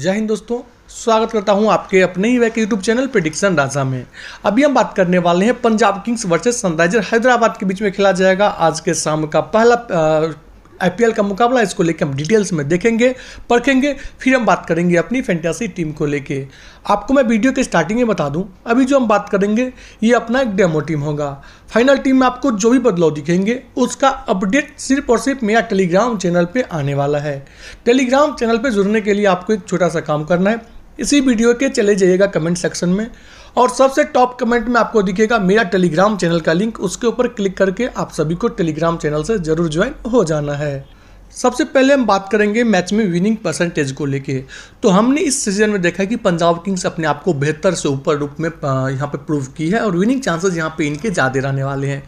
जय हिंद दोस्तों स्वागत करता हूं आपके अपने ही वैक यूट्यूब चैनल प्रिडिक्शन राजा में अभी हम बात करने वाले हैं Punjab Kings versus Sunriser Hyderabad के बीच में खेला जाएगा आज के शाम का पहला आईपीएल का मुकाबला इसको लेकर हम डिटेल्स में देखेंगे परखेंगे फिर हम बात करेंगे अपनी फैंटेसी टीम को लेके आपको मैं वीडियो के स्टार्टिंग में बता दूं अभी जो हम बात करेंगे ये अपना एक डेमो टीम होगा फाइनल टीम में आपको जो भी बदलाव दिखेंगे उसका अपडेट सिर्फ और सिर्फ मेरा टेलीग्राम चैनल पर आने वाला है टेलीग्राम चैनल पर जुड़ने के लिए आपको एक छोटा सा काम करना है इसी वीडियो के चले जाइएगा कमेंट सेक्शन में और सबसे टॉप कमेंट में आपको दिखेगा मेरा टेलीग्राम चैनल का लिंक उसके ऊपर क्लिक करके आप सभी को टेलीग्राम चैनल से जरूर ज्वाइन हो जाना है सबसे पहले हम बात करेंगे मैच में विनिंग परसेंटेज को लेके तो हमने इस सीजन में देखा कि पंजाब किंग्स अपने आप को बेहतर से ऊपर रूप में यहाँ पे प्रूव की है और विनिंग चांसेस यहाँ पे इनके ज़्यादा रहने वाले हैं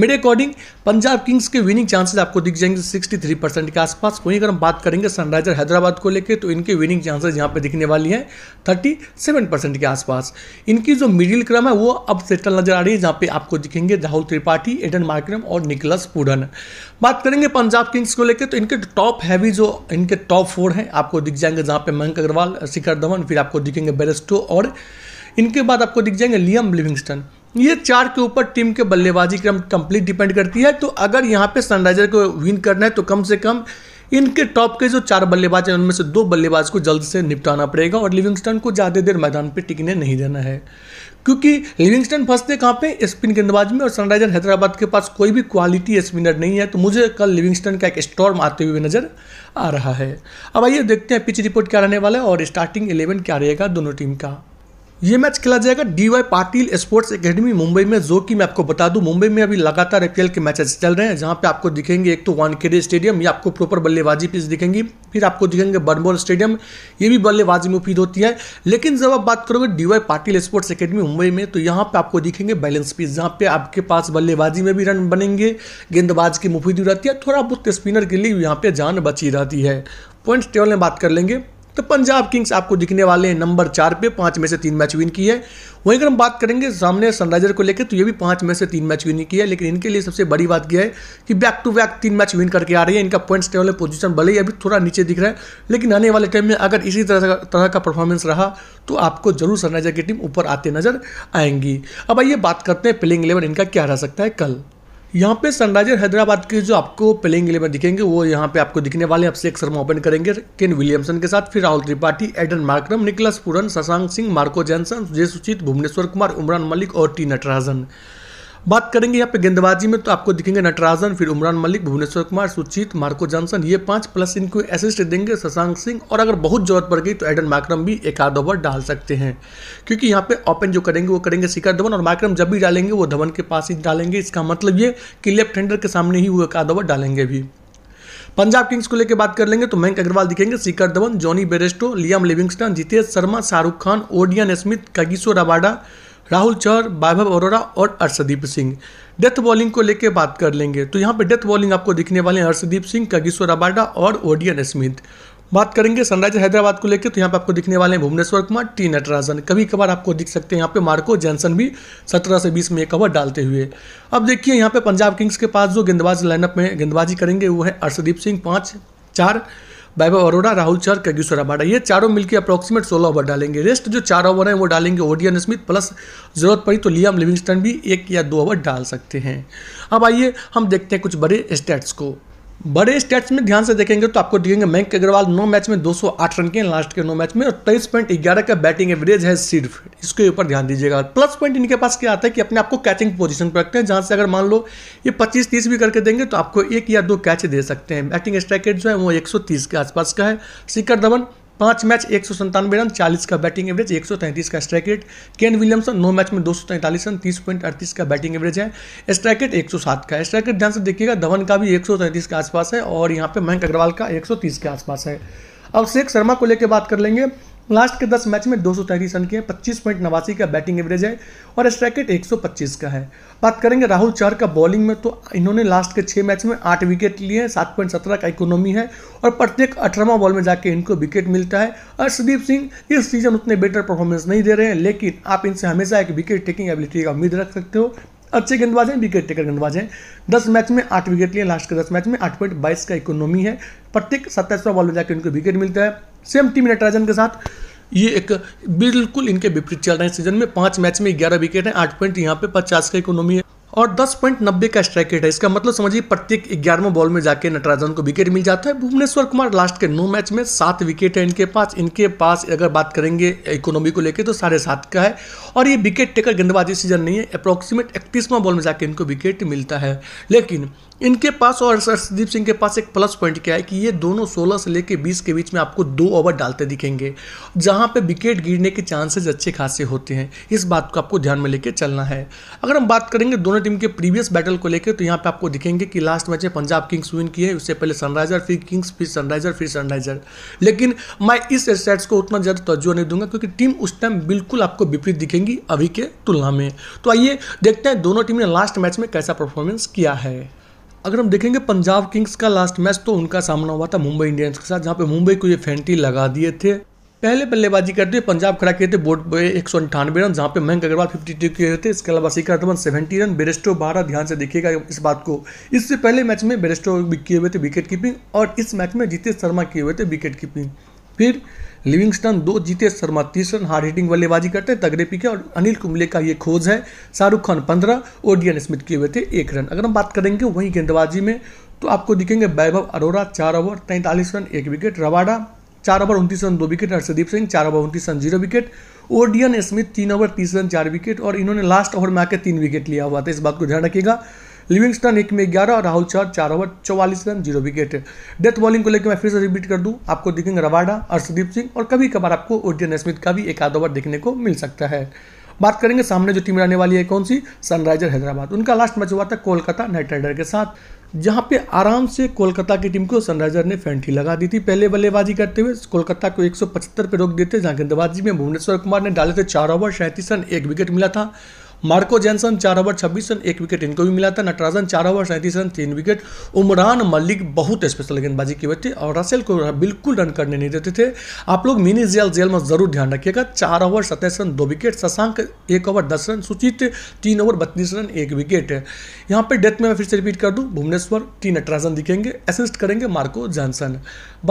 मेरे अकॉर्डिंग पंजाब किंग्स के विनिंग चांसेस आपको दिख जाएंगे 63 परसेंट के आसपास वहीं अगर हम बात करेंगे सनराइजर हैदराबाद को लेकर तो इनके विनिंग चांसेस यहाँ पर दिखने वाली हैं 37 परसेंट के आसपास इनकी जो मिडिल क्रम है वो अब सेटल नजर आ रही है जहाँ पे आपको दिखेंगे राहुल त्रिपाठी एडन मार्क्रम और निकलस पूडन बात करेंगे पंजाब किंग्स को लेकर तो इनके टॉप हैवी जो इनके टॉप फोर हैं आपको दिख जाएंगे जहाँ पे मयंक अग्रवाल शिखर धवन फिर आपको दिखेंगे बेरेस्टो और इनके बाद आपको दिख जाएंगे लियम लिविंगस्टन ये चार के ऊपर टीम के बल्लेबाजी क्रम कंप्लीट डिपेंड करती है तो अगर यहाँ पे सनराइजर को विन करना है तो कम से कम इनके टॉप के जो चार बल्लेबाज हैं उनमें से दो बल्लेबाज को जल्द से निपटाना पड़ेगा और लिविंगस्टन को ज़्यादा देर मैदान पर टिकने नहीं देना है क्योंकि लिविंगस्टन फंसते कहाँ पे स्पिन गेंदबाज में और सनराइजर हैदराबाद के पास कोई भी क्वालिटी स्पिनर नहीं है तो मुझे कल लिविंगस्टन का एक स्टॉर्म आते हुए नज़र आ रहा है अब आइए देखते हैं पिच रिपोर्ट क्या रहने वाला है और स्टार्टिंग एलेवन क्या रहेगा दोनों टीम का ये मैच खेला जाएगा DY Patil sports academy Mumbai में जो कि मैं आपको बता दूं मुंबई में अभी लगातार एपीएल के मैचेस चल रहे हैं जहां पे आपको दिखेंगे एक तो वानखेड़े स्टेडियम ये आपको प्रॉपर बल्लेबाजी पिच दिखेंगी फिर आपको दिखेंगे बर्नबॉल स्टेडियम ये भी बल्लेबाजी में उपीद होती है लेकिन जब आप बात करोगे DY Patil sports academy Mumbai में तो यहाँ पर आपको दिखेंगे बैलेंस पिच जहाँ पे आपके पास बल्लेबाजी में भी रन बनेंगे गेंदबाज की मुफीदी रहती है थोड़ा बहुत स्पिनर के लिए यहाँ पर जान बची रहती है पॉइंट्स टेबल में बात कर लेंगे तो पंजाब किंग्स आपको दिखने वाले हैं नंबर चार पे पांच में से तीन मैच विन की है वहीं अगर हम बात करेंगे सामने सनराइजर को लेकर तो ये भी पांच में से तीन मैच विन की है लेकिन इनके लिए सबसे बड़ी बात यह है कि बैक टू बैक तीन मैच विन करके आ रही है इनका पॉइंट्स टेबल पोजीशन भले ही अभी थोड़ा नीचे दिख रहा है लेकिन आने वाले टाइम में अगर इसी तरह तरह का परफॉर्मेंस रहा तो आपको जरूर सनराइजर की टीम ऊपर आते नजर आएंगी अब आइए बात करते हैं प्लेइंग इलेवन इनका क्या रह सकता है कल यहाँ पे सनराइजर हैदराबाद के जो आपको प्लेइंग इलेवन दिखेंगे वो यहाँ पे आपको दिखने वाले हैं अभिषेक शर्मा ओपन करेंगे केन विलियमसन के साथ फिर Rahul Tripathi Aiden Markram Nicholas Pooran Shashank Singh Marco Jansen Jay Suchith Bhubaneswar Kumar Umran Malik और टी नटराजन बात करेंगे यहाँ पे गेंदबाजी में तो आपको दिखेंगे नटराजन फिर उमरान मलिक भुवनेश्वर कुमार सुचित मार्को जॉनसन ये पांच प्लस इनको असिस्ट देंगे शशांक सिंह और अगर बहुत जरूरत पड़ गई तो एडन माक्रम भी एक आध ओवर डाल सकते हैं क्योंकि यहाँ पे ओपन जो करेंगे वो करेंगे शिखर धवन और माक्रम जब भी डालेंगे वो धवन के पास ही डालेंगे इसका मतलब ये कि लेफ्ट हैंडर के सामने ही वो एक आध ओवर डालेंगे भी पंजाब किंग्स को लेकर बात कर लेंगे तो मयंक अग्रवाल दिखेंगे Shikhar Dhawan Jonny Bairstow Liam Livingstone Jitesh Sharma Shahrukh Khan Odean Smith Kagiso Rabada Rahul Chahar Vaibhav Arora और अर्षदीप सिंह डेथ बॉलिंग को लेकर बात कर लेंगे तो यहाँ पे डेथ बॉलिंग आपको दिखने वाले हैं हर्षदीप सिंह कगिश्वर अबाडा और ओडियन स्मिथ बात करेंगे सनराइजर हैदराबाद को लेकर तो यहाँ पे आपको दिखने वाले हैं भुवनेश्वर कुमार टी नटराजन कभी कभार आपको दिख सकते हैं यहाँ पे मार्को जैनसन भी 17 से 20 में एक ओवर डालते हुए अब देखिए यहाँ पे पंजाब किंग्स के पास जो गेंदबाज लाइनअप में गेंदबाजी करेंगे वो है अर्षदीप सिंह पाँच चार बाइबा अरोड़ा राहुल चर कैगेश्वर अबाडा ये चारों मिलकर अप्रोक्सीमेट सोलह ओवर डालेंगे रेस्ट जो चार ओवर हैं वो डालेंगे ओडियन स्मिथ प्लस जरूरत पड़ी तो लियाम लिविंगस्टन भी एक या दो ओवर डाल सकते हैं अब आइए हम देखते हैं कुछ बड़े स्टेट्स को बड़े स्टेट्स में ध्यान से देखेंगे तो आपको दिखेंगे मयंक अग्रवाल नौ मैच में 208 रन के लास्ट के नौ मैच में और तेईस पॉइंट ग्यारह का बैटिंग एवरेज है सिर्फ इसके ऊपर ध्यान दीजिएगा प्लस पॉइंट इनके पास क्या आता है कि अपने आपको कैचिंग पोजीशन पर रखते हैं जहां से अगर मान लो ये पच्चीस तीस भी करके देंगे तो आपको एक या दो कैच दे सकते हैं बैटिंग स्ट्राइकेट जो है वो एक के आसपास का है शिखर धवन पांच मैच एक सौ संतानवे रन चालीस का बैटिंग एवरेज एक सौ तैंतीस का स्ट्राइक रेट केन विलियमसन नौ मैच में दो सौ तैंतालीस रन तीस पॉइंट अड़तीस का बैटिंग एवरेज है स्ट्राइक रेट एक सौ सात का स्ट्राइक रेट ध्यान से देखिएगा धवन का भी एक सौ तैंतीस के आसपास है और यहाँ पे मयंक अग्रवाल का एक सौ तीस के आसपास है अब शेख शर्मा को लेकर बात कर लेंगे लास्ट के 10 मैच में दो रन किए पच्चीस पॉइंट नवासी का बैटिंग एवरेज है और स्ट्राइक रेट 125 का है बात करेंगे राहुल चार का बॉलिंग में तो इन्होंने लास्ट के छह मैच में आठ विकेट लिए हैं सात पॉइंट सत्रह का इकोनॉमी है और प्रत्येक अठारहवा बॉल में जाके इनको विकेट मिलता है अर्षदीप सिंह इस सीजन उतने बेटर परफॉर्मेंस नहीं दे रहे हैं लेकिन आप इनसे हमेशा एक विकेट टेकिंग एबिलिटी का उम्मीद रख सकते हो अच्छे गेंदबाज हैं विकेट टेकर गेंदबाज हैं दस मैच में आठ विकेट लिए लास्ट के दस मैच में आठ पॉइंट बाईस का इकोनॉमी है प्रत्येक सत्ताईसवा बॉल में जाकर इनको विकेट मिलता है सेम टीम नटराजन के साथ ये एक बिल्कुल इनके विपरीत चल रहे हैं सीजन में पांच मैच में ग्यारह विकेट हैं आठ पॉइंट यहाँ पे पचास का इकोनॉमी है और दस पॉइंट नब्बे का स्ट्राइक रेट है इसका मतलब समझिए प्रत्येक ग्यारहवें बॉल में जाके नटराजन को विकेट मिल जाता है भुवनेश्वर कुमार लास्ट के नौ मैच में सात विकेट है इनके पास इनके पास अगर बात करेंगे इकोनॉमी को लेकर तो साढ़े सात का है और ये विकेट टेकर गेंदबाजी सीजन नहीं है अप्रोक्सीमेट इकतीसवां बॉल में जाके इनको विकेट मिलता है लेकिन इनके पास और हर्षदीप सिंह के पास एक प्लस पॉइंट क्या है कि ये दोनों 16 से लेकर 20 के बीच में आपको दो ओवर डालते दिखेंगे जहां पे विकेट गिरने के चांसेस अच्छे खासे होते हैं इस बात को आपको ध्यान में लेकर चलना है अगर हम बात करेंगे दोनों टीम के प्रीवियस बैटल को लेकर तो यहाँ पे आपको दिखेंगे कि लास्ट मैच में पंजाब किंग्स विन किए उससे पहले सनराइजर फिर किंग्स फिर सनराइजर फिर सनराइजर लेकिन मैं इस स्टेट्स को उतना ज़्यादा तवज्जो नहीं दूंगा क्योंकि टीम उस टाइम बिल्कुल आपको विपरीत दिखेंगी अभी के तुलना में तो आइए देखते हैं दोनों टीम ने लास्ट मैच में कैसा परफॉर्मेंस किया है अगर हम देखेंगे पंजाब किंग्स का लास्ट मैच तो उनका सामना हुआ था मुंबई इंडियंस के साथ जहाँ पे मुंबई को ये फेंटी लगा दिए थे पहले बल्लेबाजी करते हुए पंजाब खड़ा किए थे बोर्ड पे एक सौ अंठानवे रन जहाँ पे मयंक अग्रवाल फिफ्टी टू किए थे इसके अलावा Shikhar Dhawan seventy run Bairstow बारह ध्यान से देखिएगा इस बात को इससे पहले मैच में बेरेस्टो किए हुए थे विकेट कीपिंग और इस मैच में जितेश शर्मा किए हुए थे विकेट कीपिंग फिर लिविंगस्टन दो जीते शर्मा तीस रन हार्ड हिटिंग बल्लेबाजी करते तगड़े पीके और अनिल कुंबले का ये खोज है शाहरुख खान पंद्रह और स्मिथ किए हुए थे एक रन अगर हम बात करेंगे वहीं गेंदबाजी में तो आपको दिखेंगे वैभव अरोरा चार ओवर तैंतालीस रन एक विकेट रवाडा चार ओवर उनतीस रन दो विकेट हर्षदीप सिंह चार ओवर उनतीस run zero wicket Odean Smith तीन ओवर तीस रन चार विकेट और इन्होंने लास्ट ओवर में आकर तीन विकेट लिया हुआ था इस बात को ध्यान रखिएगा लिविंगस्टन एक में ग्यारह राहुल चार चार ओवर चौवालीस run zero wicket death bowling को लेकर मैं फिर से रिपीट कर दूं आपको दिखेंगे रवाडा अर्षदीप सिंह और कभी कभार आपको ओडियन स्मिथ का भी एक आध ओवर देखने को मिल सकता है बात करेंगे सामने जो टीम रहने वाली है कौन सी सनराइजर हैदराबाद उनका लास्ट मैच हुआ था कोलकाता नाइट राइडर के साथ जहां पे आराम से कोलकाता की टीम को सनराइजर ने फेंटी लगा दी थी पहले बल्लेबाजी करते हुए कोलकाता को 175 पे रोक देते जहां गेंदबाजी में भुवनेश्वर कुमार ने डाले थे चार ओवर सैंतीस रन एक विकेट मिला था मार्को जैनसन चार ओवर छब्बीस रन एक विकेट इनको भी मिला था नटराजन चार ओवर सैंतीस रन तीन विकेट उमरान मलिक बहुत स्पेशल गेंदबाजी के बच्चे और रसेल को बिल्कुल रन करने नहीं देते थे आप लोग मिनी जेल जेल में जरूर ध्यान रखिएगा चार ओवर सत्ताईस रन दो विकेट शशांक एक ओवर दस रन सुचित तीन ओवर बत्तीस रन एक विकेट यहाँ पे डेथ में मैं फिर से रिपीट कर दूँ भुवनेश्वर तीन नटराजन दिखेंगे असिस्ट करेंगे मार्को जैनसन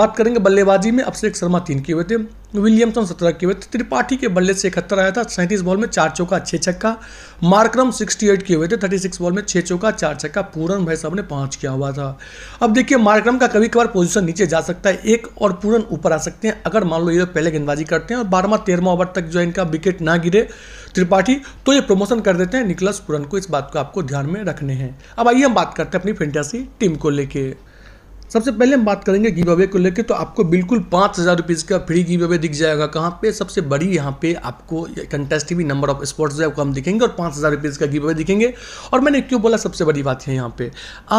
बात करेंगे बल्लेबाजी में अभिषेक शर्मा तीन किए हुए थे विलियमसन सत्रह के हुए थे त्रिपाठी के बल्ले से इकहत्तर आया था सैंतीस बॉल में चार चौका छः छक्का मार्क्रम एट के हुए थे सिक्स बॉल में छः चौका चार छक्का पूरन भाई साहब ने पाँच किया हुआ था अब देखिए मार्क्रम का कभी कभार पोजीशन नीचे जा सकता है एक और पूरन ऊपर आ सकते हैं अगर मान लो ये पहले गेंदबाजी करते हैं और बारहवा तेरहवा ओवर तक जो इनका विकेट ना गिरे त्रिपाठी तो ये प्रमोशन कर देते हैं निकलस पूरन को इस बात को आपको ध्यान में रखने हैं अब आइए हम बात करते हैं अपनी फेंटासी टीम को लेकर सबसे पहले हम बात करेंगे गिव अवे को लेकर तो आपको बिल्कुल पाँच हज़ार रुपीज़ का फ्री गिव अवे दिख जाएगा कहाँ पे सबसे बड़ी यहाँ पे आपको कंटेस्ट भी नंबर ऑफ स्पॉट्स है आपको हम दिखेंगे और पाँच हज़ार रुपीज़ का गिव अवे दिखेंगे और मैंने क्यों बोला सबसे बड़ी बात है यहाँ पे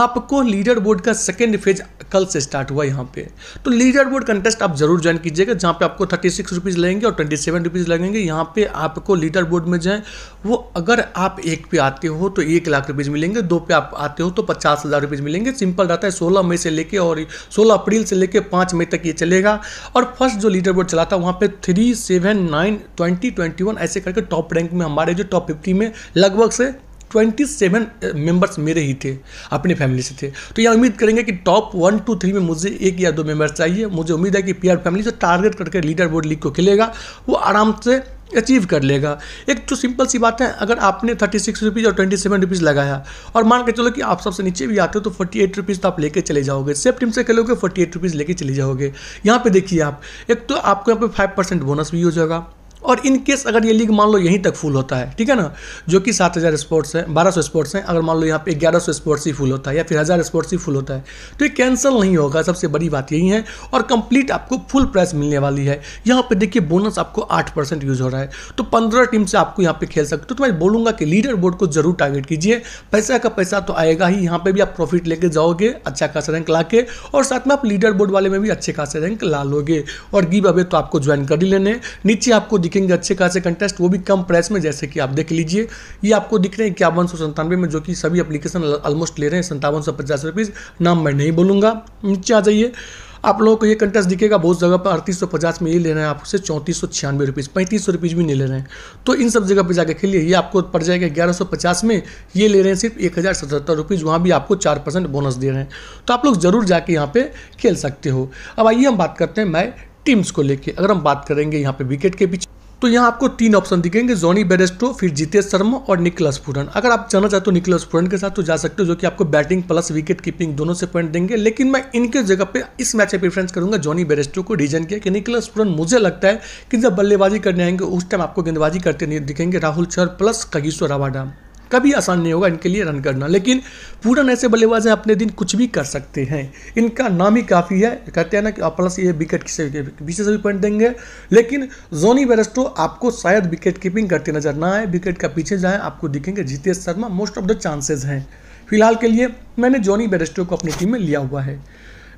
आपको लीडर बोर्ड का सेकेंड फेज कल से स्टार्ट हुआ यहाँ पे तो लीडर बोर्ड कंटेस्ट आप जरूर ज्वाइन कीजिएगा जहाँ पे आपको थर्टी सिक्स रुपीज़ लगेंगे और ट्वेंटी सेवन रुपीज़ लगेंगे यहाँ पे आपको लीडर बोर्ड में जाएँ वो अगर आप एक पे आते हो तो एक लाख रुपीज़ मिलेंगे दो पे आप आते हो तो पचास हज़ार रुपीज़ मिलेंगे सिंपल रहता है सोलह मई से लेकर और सोलह अप्रैल से लेकर पाँच मई तक ये चलेगा और फर्स्ट जो लीडर बोर्ड चलाता है वहाँ पर three seven nine twenty twenty one ऐसे करके टॉप रैंक में हमारे जो टॉप फिफ्टी में लगभग से ट्वेंटी सेवन मेम्बर्स मेरे ही थे अपने फैमिली से थे तो यह उम्मीद करेंगे कि टॉप वन टू थ्री में मुझे एक या दो मेम्बर्स चाहिए मुझे उम्मीद है कि पी फैमिली जो टारगेट करके लीडर बोर्ड लीग को खेलेगा वो आराम से अचीव कर लेगा एक तो सिंपल सी बात है अगर आपने थर्टी सिक्स रुपीज़ और ट्वेंटी सेवन रुपीज़ लगाया और मान के चलो कि आप सबसे नीचे भी आते हो तो फोर्टी एट रुपीज़ तो आप लेके चले जाओगे सेफ टीम से खेलोगे फोर्टी एट रुपीज़ लेके चले जाओगे यहाँ पे देखिए आप एक तो आपको यहाँ पे फाइव परसेंट बोनस भी हो जाएगा और इन केस अगर ये लीग मान लो यहीं तक फुल होता है ठीक है ना जो कि सात हज़ार स्पोर्ट्स हैं बारह सौ स्पोर्ट्स हैं अगर मान लो यहाँ पे ग्यारह सौ स्पोर्ट्स ही फुल होता है या फिर हज़ार स्पोर्ट्स ही फुल होता है तो ये कैंसिल नहीं होगा सबसे बड़ी बात यही है और कंप्लीट आपको फुल प्राइस मिलने वाली है यहाँ पर देखिए बोनस आपको आठ परसेंट यूज़ हो रहा है तो पंद्रह टीम से आपको यहाँ पर खेल सकते हो तो मैं बोलूँगा कि लीडर बोर्ड को जरूर टारगेट कीजिए पैसा का पैसा तो आएगा ही यहाँ पर भी आप प्रॉफिट लेके जाओगे अच्छा खासा रैंक ला के और साथ में आप लीडर बोर्ड वाले में भी अच्छे खासे रैंक ला लोगे और गिव अवे तो आपको ज्वाइन कर ही लेने नीचे आपको दिखेंगे अच्छे खासे कंटेस्ट वो भी कम प्राइस में जैसे कि आप देख लीजिए ये आपको दिख रहे हैं इक्यावन सौ संतानवे में जो कि सभी एप्लीकेशन ऑलमोस्ट ले रहे हैं संतावन सौ पचास रुपीज़ नाम मैं नहीं बोलूंगा नीचे आ जाइए आप लोगों को ये कंटेस्ट दिखेगा बहुत जगह पर अड़तीस सौ पचास में ये ले रहे हैं आपसे चौंतीस सौ छियानवे रुपीज़ पैंतीस सौ रुपीज़ भी नहीं ले रहे हैं तो इन सब जगह पर जाकर खेलिए ये आपको पड़ जाएगा ग्यारह सौ पचास में ये ले रहे हैं सिर्फ एक हज़ार सतहत्तर रुपीज़ वहाँ भी आपको चार परसेंट बोनस दे रहे हैं तो आप लोग ज़रूर जाके यहाँ पर खेल सकते हो अब आइए हम बात करते हैं मैं टीम्स को लेकर अगर हम बात करेंगे यहाँ पे विकेट के पीछे तो यहाँ आपको तीन ऑप्शन दिखेंगे जॉनी बेरेस्टो फिर जितेश शर्मा और निकलस फुरन अगर आप जाना चाहते हो निकलस फुरन के साथ तो जा सकते हो जो कि आपको बैटिंग प्लस विकेट कीपिंग दोनों से पॉइंट देंगे लेकिन मैं इनके जगह पे इस मैच में प्रेफरेंस करूंगा जॉनी बेरेस्टो को रीजन किया कि निकलस फुरन मुझे लगता है कि जब बल्लेबाजी करने आएंगे उस टाइम आपको गेंदबाजी करते नहीं दिखेंगे राहुल चर प्लस कगीश्वर रावाडाम कभी आसान नहीं होगा इनके लिए रन करना लेकिन पूरन ऐसे बल्लेबाज हैं अपने दिन कुछ भी कर सकते हैं इनका नाम ही काफ़ी है कहते हैं ना कि प्लस ये विकेट किसे पीछे से भी पॉइंट देंगे लेकिन जोनी बेरेस्टो आपको शायद विकेट कीपिंग करते नजर ना आए विकेट का पीछे जाए आपको दिखेंगे Jitesh Sharma most of the chances हैं फिलहाल के लिए मैंने जॉनी बेरेस्टो को अपनी टीम में लिया हुआ है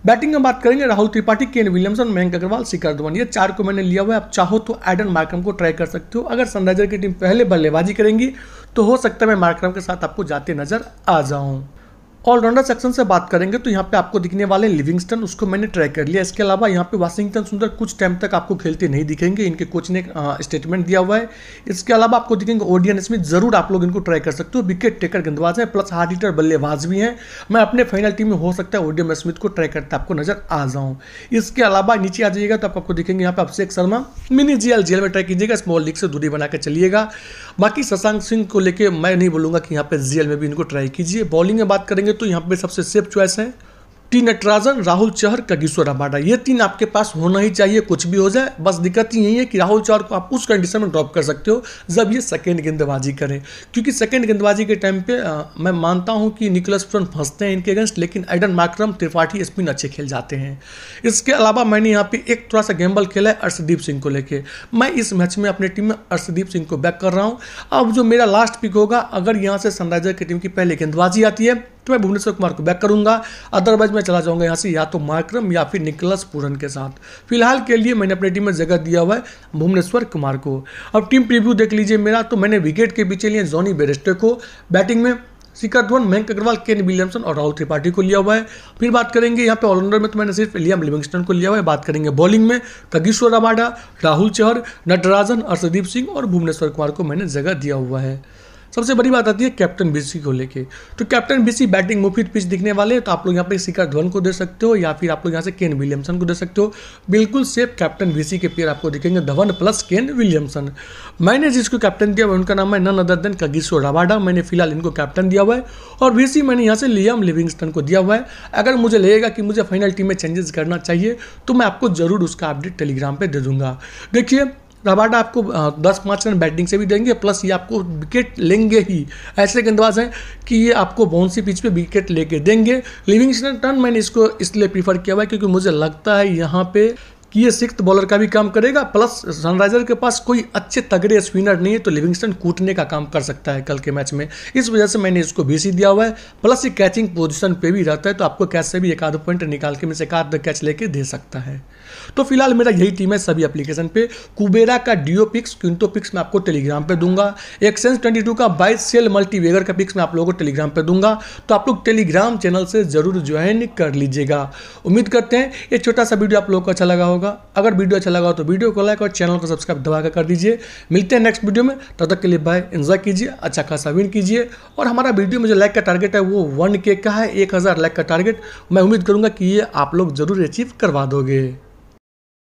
बैटिंग में बात करेंगे राहुल त्रिपाठी केन विलियमसन मयंक अग्रवाल शिखर धवन ये चार को मैंने लिया हुआ है आप चाहो तो एडन मार्क्रम को ट्राई कर सकते हो अगर सनराइजर की टीम पहले बल्लेबाजी करेंगी तो हो सकता है मैं मार्क्रम के साथ आपको जाते नजर आ जाऊं ऑलराउंडर सेक्शन से बात करेंगे तो यहाँ पे आपको दिखने वाले लिविंगस्टन उसको मैंने ट्राई कर लिया इसके अलावा यहाँ पे वाशिंगटन सुंदर कुछ टाइम तक आपको खेलते नहीं दिखेंगे इनके कोच ने स्टेटमेंट दिया हुआ है इसके अलावा आपको दिखेंगे ओडियन स्मिथ जरूर आप लोग इनको ट्राई कर सकते हो विकेट टेकर गेंदबाज है प्लस हार्ड हिटर बल्लेबाज भी हैं मैं अपने फाइनल टीम में हो सकता है ओडियन स्मिथ को ट्राई करता आपको नजर आ जाऊँ इसके अलावा नीचे आ जाइएगा तो आपको दिखेंगे यहाँ पे अभिषेक शर्मा मिनी जी जेल में ट्राई कीजिएगा स्मॉल लीग से दूरी बनाकर चलिएगा बाकी शशांक सिंह को लेकर मैं नहीं बोलूंगा कि यहाँ पे जीएल में भी इनको ट्राई कीजिए बॉलिंग में बात करेंगे करेंगे तो यहाँ पे सबसे सेफ चॉइस है T Natarajan Rahul Chahar Kagiso Rabada ये तीन आपके पास होना ही चाहिए कुछ भी हो जाए बस दिक्कत यही है कि राहुल चहर को आप उस कंडीशन में ड्रॉप कर सकते हो जब ये सेकेंड गेंदबाजी करें क्योंकि सेकेंड गेंदबाजी के टाइम पे आ, मैं मानता हूँ कि निकोलस फ्रन फंसते हैं इनके अगेंस्ट लेकिन एडन माक्रम त्रिपाठी स्पिन अच्छे खेल जाते हैं इसके अलावा मैंने यहाँ पर एक थोड़ा सा गेम्बल खेला है अर्शदीप सिंह को लेकर मैं इस मैच में अपनी टीम में अर्शदीप सिंह को बैक कर रहा हूँ अब जो मेरा लास्ट पिक होगा अगर यहाँ से सनराइजर की टीम की पहले गेंदबाजी आती है तो मैं भुवनेश्वर कुमार को बैक करूंगा अदरवाइज मैं चला जाऊंगा यहाँ से या तो मार्क्रम या फिर निकलस पूरन के साथ फिलहाल के लिए मैंने अपनी टीम में जगह दिया हुआ है भुवनेश्वर कुमार को अब टीम प्रिव्यू देख लीजिए मेरा तो मैंने विकेट के पीछे लिए जॉनी बेरेस्टे को बैटिंग में शिखर धवन मयंक अग्रवाल केन विलियमसन और राहुल त्रिपाठी को लिया हुआ है फिर बात करेंगे यहाँ पे ऑलराउंडर में तो मैंने सिर्फ लियाम लिविंगस्टन को लिया हुआ है बात करेंगे बॉलिंग में कगीश्वर राबाडा राहुल चहर नटराजन अर्षदीप सिंह और भुवनेश्वर कुमार को मैंने जगह दिया हुआ है सबसे बड़ी बात आती है कैप्टन बीसी को लेके तो कैप्टन बीसी बैटिंग मुफीद पिच दिखने वाले तो आप लोग यहाँ पे शिखर धवन को दे सकते हो या फिर आप लोग यहाँ से केन विलियमसन को दे सकते हो बिल्कुल सेफ कैप्टन बीसी के पेयर आपको दिखेंगे धवन प्लस केन विलियमसन मैंने जिसको कैप्टन दिया उनका नाम है none other than Kagiso Rabada मैंने फिलहाल इनको कैप्टन दिया हुआ है और बीसी मैंने यहाँ से लियम लिविंगस्टन को दिया हुआ है अगर मुझे लगेगा कि मुझे फाइनल टीम में चेंजेस करना चाहिए तो मैं आपको जरूर उसका अपडेट टेलीग्राम पर दे दूंगा देखिए रबाडा आपको दस पाँच रन बैटिंग से भी देंगे प्लस ये आपको विकेट लेंगे ही ऐसे गेंदबाज हैं कि ये आपको सी पिच पे विकेट लेके देंगे लिविंगस्टन मैंने इसको इसलिए प्रीफर किया हुआ है क्योंकि मुझे लगता है यहाँ पे कि ये सिक्स बॉलर तो का भी काम करेगा प्लस सनराइजर के पास कोई अच्छे तगड़े स्पिनर नहीं है तो लिविंगस्टन कूटने का काम कर सकता है कल के मैच में इस वजह से मैंने इसको बीसी दिया हुआ है प्लस ये कैचिंग पोजिशन पे भी रहता है तो आपको कैच से भी एक आध पॉइंट निकाल के मैं एक आध कैच लेके दे सकता है तो फिलहाल मेरा यही टीम है सभी एप्लीकेशन पे कुबेरा का डिओ पिक्स क्विंटो पिक्स मैं आपको टेलीग्राम पे दूंगा एक्सेंस 22 का बाइस सेल मल्टीवेगर का पिक्स मैं आप लोगों को टेलीग्राम पे दूंगा तो आप लोग टेलीग्राम चैनल से जरूर ज्वाइन कर लीजिएगा उम्मीद करते हैं ये छोटा सा वीडियो आप लोगों को अच्छा लगा होगा होगा अगर वीडियो अच्छा लगा हो तो वीडियो को लाइक और चैनल को सब्सक्राइब दबा कर दीजिए मिलते हैं नेक्स्ट वीडियो में तब तक के लिए बाय इन्जॉय कीजिए अच्छा खासा विन कीजिए और हमारा वीडियो में जो लाइक का टारगेट है वो वन के का है एक हज़ार लाइक का टारगेट मैं उम्मीद करूँगा कि ये आप लोग जरूर अचीव करवा दोगे